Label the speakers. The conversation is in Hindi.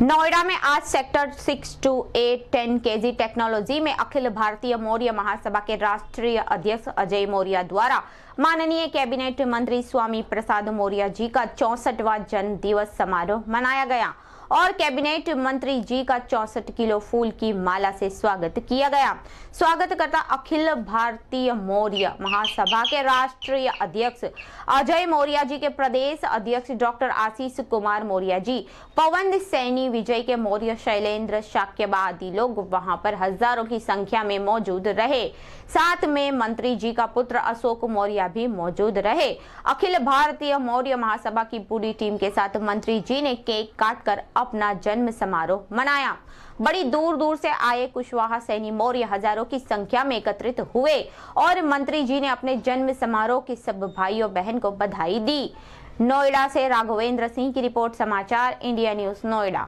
Speaker 1: नोएडा में आज sector six two eight ten G technology में अखिल भारतीय मौर्य महासभा के राष्ट्रीय अध्यक्ष अजय मौर्य द्वारा माननीय कैबिनेट मंत्री स्वामी प्रसाद मौर्य जी का चौसठवा जन्म दिवस समारोह मनाया गया और कैबिनेट मंत्री जी का चौसठ किलो फूल की माला से स्वागत किया गया स्वागतकर्ता अखिल भारतीय मौर्य महासभा के राष्ट्रीय अध्यक्ष अजय मौर्य जी के प्रदेश अध्यक्ष डॉक्टर आशीष कुमार मौर्य जी पवन सैनी विजय के मौर्य शैलेंद्र शाक्यबा आदि लोग वहां पर हजारों की संख्या में मौजूद रहे साथ में मंत्री जी का पुत्र अशोक मौर्य भी मौजूद रहे अखिल भारतीय मौर्य महासभा की पूरी टीम के साथ मंत्री जी ने केक काटकर अपना जन्म समारोह मनाया बड़ी दूर दूर से आए कुशवाहा सैनी मौर्य हजारों की संख्या में एकत्रित हुए और मंत्री जी ने अपने जन्म समारोह की सब भाई और बहन को बधाई दी नोएडा से राघवेंद्र सिंह की रिपोर्ट समाचार इंडिया न्यूज नोएडा